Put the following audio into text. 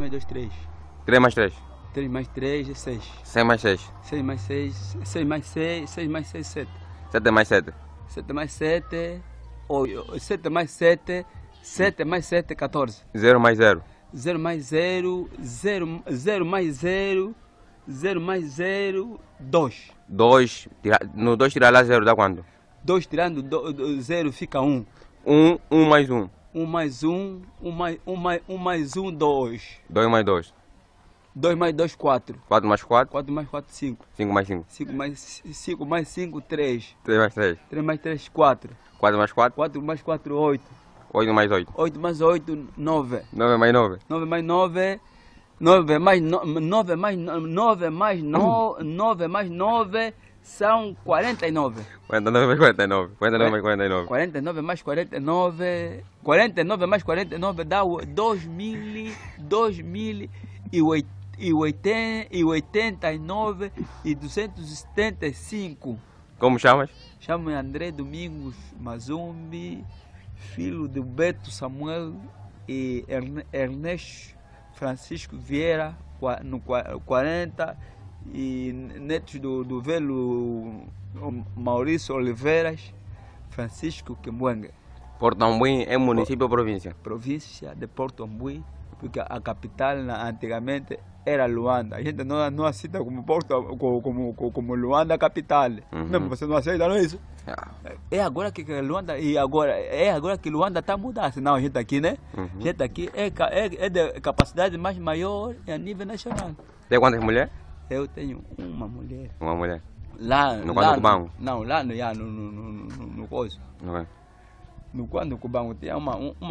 1, 2, 3. 3 mais 3. 3 mais 3 é 6. 6 mais 6. 6 mais 6, 6 mais 6, 6 mais 6, 7. 7 mais 7. 7 mais 7, 7 mais 7, 7 mais 7, 14. 0 mais 0. 0 mais 0, 0, 0 mais 0, 0 mais 0, 2. 2, no 2 tirar lá 0 dá quanto? 2 tirando 0 fica 1. 1, 1 mais 1. Um mais um, um mais um, mais um, mais um dois. Dois mais dois. 2 mais 2, 4. quatro mais 4? quatro mais quatro 5. cinco mais 5. cinco mais cinco mais cinco 3. três mais 3. três mais três 4. quatro mais 4? quatro mais quatro 8. oito mais 8. oito mais oito nove nove mais nove 9 mais 9. 9 mais 9, 9 mais 9, 9 mais 9, são 49. 49 mais 49. 49 mais 49. 49 mais 49. dá 2000, 2089 e 275. Como chamas? Chamo-me André Domingos Mazumbi, filho do Beto Samuel e Ernesto Francisco Vieira, no 40 e netos do, do velho Maurício Oliveiras, Francisco Quembuanga. Porto Ambuim é município ou província? Província de Porto Ambuim, porque a capital antigamente era Luanda. A gente não, não aceita como, Porto, como, como, como Luanda capital. Uhum. você não aceita, não é isso? Ah. É agora que Luanda e agora é agora que Luanda está mudando. Não, a gente aqui, né? Uhum. A gente aqui é, é, é de capacidade mais maior a nível nacional. Tem quantas mulheres? Eu tenho uma mulher. Uma mulher? Lá, no lá, Cubango? Não, lá no, no, no, no, no, no, no, no, no, no, no, tem uma